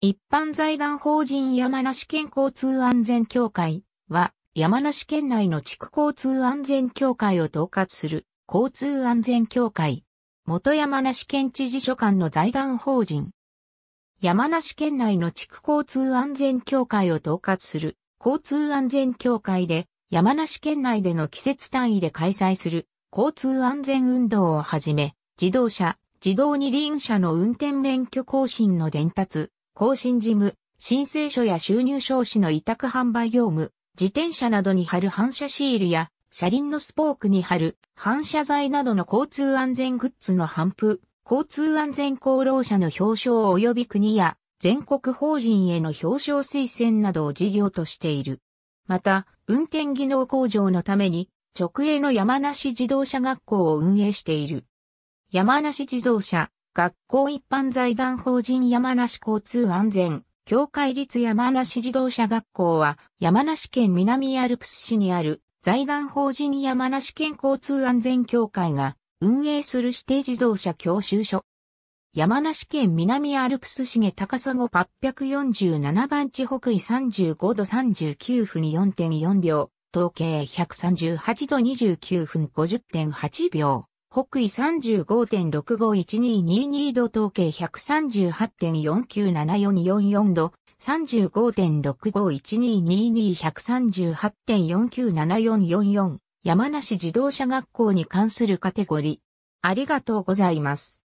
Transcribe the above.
一般財団法人山梨県交通安全協会は、山梨県内の地区交通安全協会を統括する交通安全協会。元山梨県知事所管の財団法人。山梨県内の地区交通安全協会を統括する交通安全協会で、山梨県内での季節単位で開催する交通安全運動をはじめ、自動車、自動二輪車の運転免許更新の伝達、更新事務、申請書や収入証紙の委託販売業務、自転車などに貼る反射シールや、車輪のスポークに貼る反射材などの交通安全グッズの販布、交通安全功労者の表彰及び国や全国法人への表彰推薦などを事業としている。また、運転技能向上のために、直営の山梨自動車学校を運営している。山梨自動車、学校一般財団法人山梨交通安全協会立山梨自動車学校は山梨県南アルプス市にある財団法人山梨県交通安全協会が運営する指定自動車教習所。山梨県南アルプス市下高砂847番地北緯35度39分に4.4秒、統計138度29分50.8秒。北緯35.651222度統計138.49744 4度、3 5 6 5 1 2 2 2 1 3 8 4 9 7 4 4 4山梨自動車学校に関するカテゴリー。ありがとうございます。